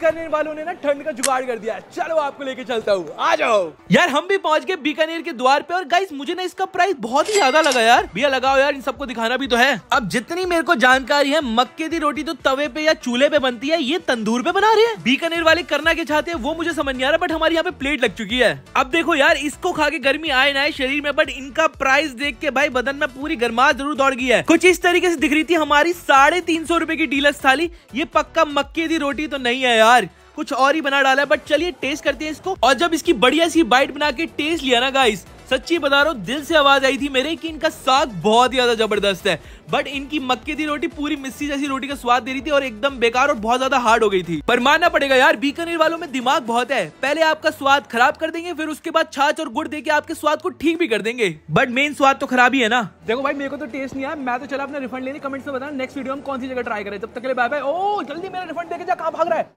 बीकानेर वालों ने ना ठंड का जुगाड़ कर दिया चलो आपको लेके चलता हूँ आ जाओ यार हम भी पहुंच गए बीकानेर के द्वार पे और गाइस मुझे ना इसका प्राइस बहुत ही ज्यादा लगा यार भैया लगाओ यार इन सबको दिखाना भी तो है अब जितनी मेरे को जानकारी है मक्के की रोटी तो तवे पे या चूल्हे पे बनती है ये तंदूर पे बना रहे हैं बीकानेर वाले करना के चाहते हैं वो मुझे समझ नहीं आ रहा बट हमारे यहाँ पे प्लेट लग चुकी है अब देखो यार इसको खा के गर्मी आए ना शरीर में बट इनका प्राइस देख के भाई बदन में पूरी गर्मा जरूर दौड़ गई है कुछ इस तरीके से दिख रही थी हमारी साढ़े तीन सौ रूपए की डीलर थाली ये पक्का मक्के की रोटी तो नहीं है यार यार कुछ और ही बना डाला है बट चलिए टेस्ट करते हैं इसको और जब इसकी बढ़िया सी बाइट बना के टेस्ट लिया ना गाइस सच्ची बता रहा हूँ दिल से आवाज आई थी मेरे कि इनका साग बहुत ज्यादा जबरदस्त है बट इनकी मक्के की रोटी पूरी मिस्सी जैसी रोटी का स्वाद दे रही थी और एकदम बेकार और बहुत ज्यादा हार्ड हो गई थी पर मानना पड़ेगा यार बीकानेर वालों में दिमाग बहुत है पहले आपका स्वाद खराब कर देंगे फिर उसके बाद छाछ और गुड़ देके आपके स्वाद को ठीक भी कर देंगे बट मेन स्वाद तो खराब ही है ना देखो भाई मेरे को तो टेस्ट नहीं आया मैं तो चला अपना रिफंड लेने कमेंट से बताया नेक्स्ट वीडियो हम कौन सी जगह ट्राई करें तब तक के बाय बाय ओ जल्दी मेरा रिफंड देखे जा कहा भाग रहा है